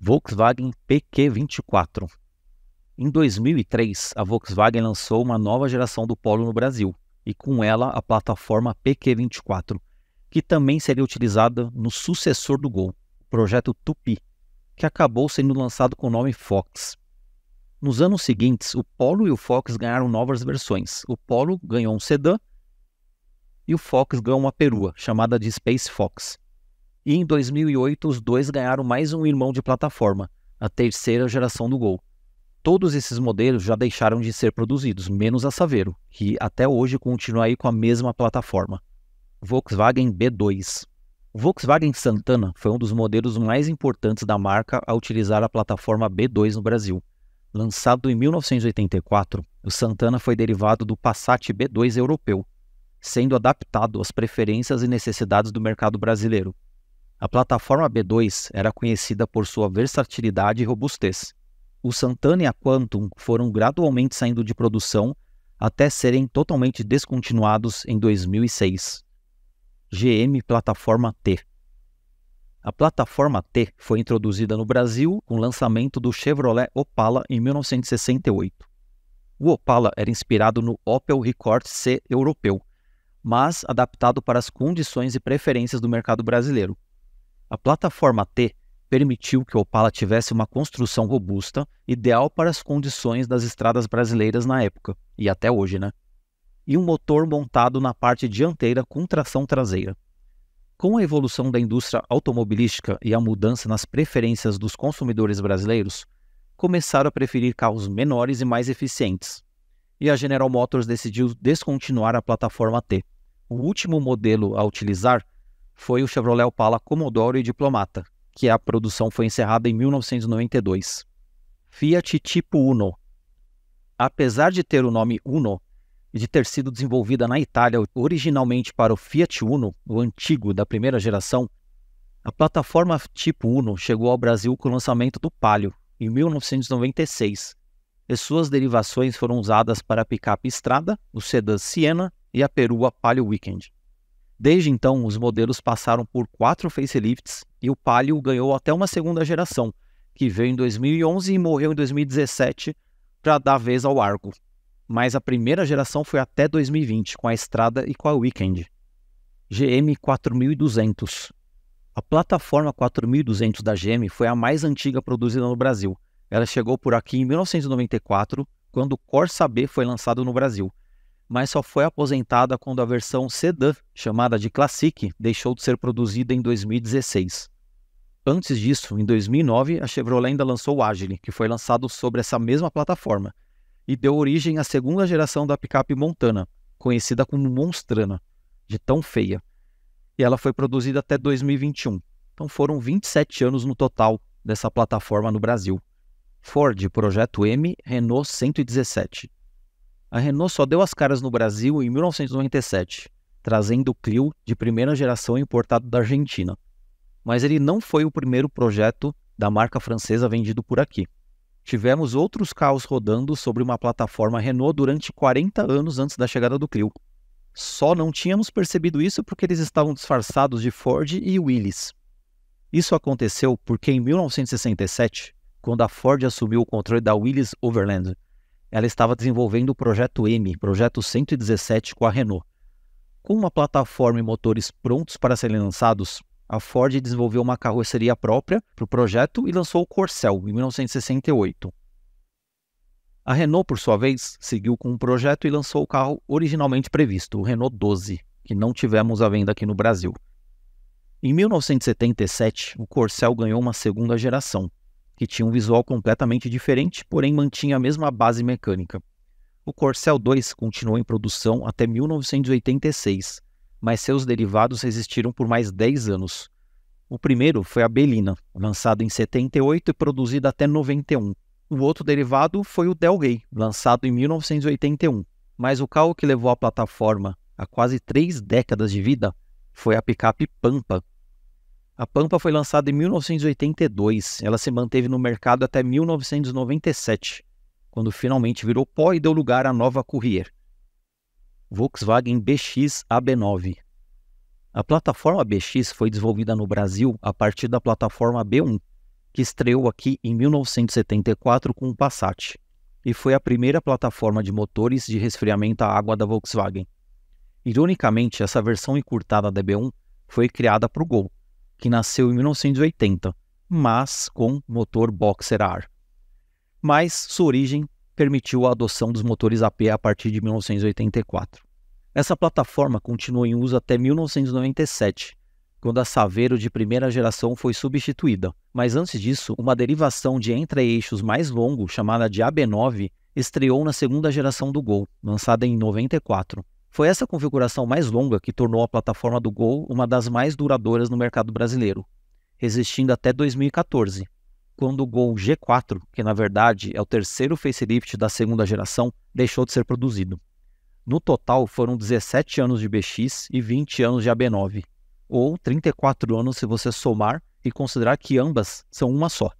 Volkswagen PQ24. Em 2003, a Volkswagen lançou uma nova geração do Polo no Brasil e com ela a plataforma PQ24, que também seria utilizada no sucessor do Gol, o projeto Tupi, que acabou sendo lançado com o nome Fox. Nos anos seguintes, o Polo e o Fox ganharam novas versões. O Polo ganhou um sedã e o Fox ganhou uma perua, chamada de Space Fox. E em 2008, os dois ganharam mais um irmão de plataforma, a terceira geração do Gol. Todos esses modelos já deixaram de ser produzidos, menos a Saveiro, que até hoje continua aí com a mesma plataforma. Volkswagen B2. O Volkswagen Santana foi um dos modelos mais importantes da marca a utilizar a plataforma B2 no Brasil. Lançado em 1984, o Santana foi derivado do Passat B2 europeu, sendo adaptado às preferências e necessidades do mercado brasileiro. A plataforma B2 era conhecida por sua versatilidade e robustez. O Santana e a Quantum foram gradualmente saindo de produção até serem totalmente descontinuados em 2006. GM Plataforma T A plataforma T foi introduzida no Brasil com o lançamento do Chevrolet Opala em 1968. O Opala era inspirado no Opel Record C europeu, mas adaptado para as condições e preferências do mercado brasileiro. A plataforma T permitiu que o Opala tivesse uma construção robusta, ideal para as condições das estradas brasileiras na época, e até hoje, né? E um motor montado na parte dianteira com tração traseira. Com a evolução da indústria automobilística e a mudança nas preferências dos consumidores brasileiros, começaram a preferir carros menores e mais eficientes. E a General Motors decidiu descontinuar a plataforma T. O último modelo a utilizar foi o Chevrolet Opala Commodore e Diplomata, que a produção foi encerrada em 1992. Fiat Tipo Uno. Apesar de ter o nome Uno e de ter sido desenvolvida na Itália originalmente para o Fiat Uno, o antigo da primeira geração, a plataforma Tipo Uno chegou ao Brasil com o lançamento do Palio em 1996. E suas derivações foram usadas para a picape Estrada, o sedã Siena e a perua Palio Weekend. Desde então, os modelos passaram por quatro facelifts e o Palio ganhou até uma segunda geração, que veio em 2011 e morreu em 2017 para dar vez ao Argo. Mas a primeira geração foi até 2020, com a Estrada e com a Weekend. GM 4200. A plataforma 4200 da GM foi a mais antiga produzida no Brasil. Ela chegou por aqui em 1994, quando o Corsa B foi lançado no Brasil mas só foi aposentada quando a versão sedã, chamada de Classic, deixou de ser produzida em 2016. Antes disso, em 2009, a Chevrolet ainda lançou o Agile, que foi lançado sobre essa mesma plataforma, e deu origem à segunda geração da picape Montana, conhecida como Monstrana, de tão feia. E ela foi produzida até 2021. Então foram 27 anos no total dessa plataforma no Brasil. Ford Projeto M, Renault 117, a Renault só deu as caras no Brasil em 1997, trazendo o Clio de primeira geração importado da Argentina. Mas ele não foi o primeiro projeto da marca francesa vendido por aqui. Tivemos outros carros rodando sobre uma plataforma Renault durante 40 anos antes da chegada do Clio. Só não tínhamos percebido isso porque eles estavam disfarçados de Ford e Willys. Isso aconteceu porque em 1967, quando a Ford assumiu o controle da Willys Overland, ela estava desenvolvendo o projeto M, projeto 117 com a Renault. Com uma plataforma e motores prontos para serem lançados, a Ford desenvolveu uma carroceria própria para o projeto e lançou o Corcel em 1968. A Renault, por sua vez, seguiu com o projeto e lançou o carro originalmente previsto, o Renault 12, que não tivemos à venda aqui no Brasil. Em 1977, o Corcel ganhou uma segunda geração, que tinha um visual completamente diferente, porém mantinha a mesma base mecânica. O Corcel 2 continuou em produção até 1986, mas seus derivados resistiram por mais 10 anos. O primeiro foi a Belina, lançado em 78 e produzido até 91. O outro derivado foi o Del Rey, lançado em 1981, mas o carro que levou a plataforma a quase três décadas de vida foi a picape Pampa, a Pampa foi lançada em 1982. Ela se manteve no mercado até 1997, quando finalmente virou pó e deu lugar à nova Courier. Volkswagen BX AB9. A plataforma BX foi desenvolvida no Brasil a partir da plataforma B1, que estreou aqui em 1974 com o Passat, e foi a primeira plataforma de motores de resfriamento à água da Volkswagen. Ironicamente, essa versão encurtada da B1 foi criada para o Gol, que nasceu em 1980, mas com motor boxer ar. Mas sua origem permitiu a adoção dos motores AP a partir de 1984. Essa plataforma continuou em uso até 1997, quando a Saveiro de primeira geração foi substituída. Mas antes disso, uma derivação de entre-eixos mais longo, chamada de AB9, estreou na segunda geração do Gol, lançada em 94. Foi essa configuração mais longa que tornou a plataforma do Gol uma das mais duradouras no mercado brasileiro, resistindo até 2014, quando o Gol G4, que na verdade é o terceiro facelift da segunda geração, deixou de ser produzido. No total, foram 17 anos de BX e 20 anos de AB9, ou 34 anos se você somar e considerar que ambas são uma só.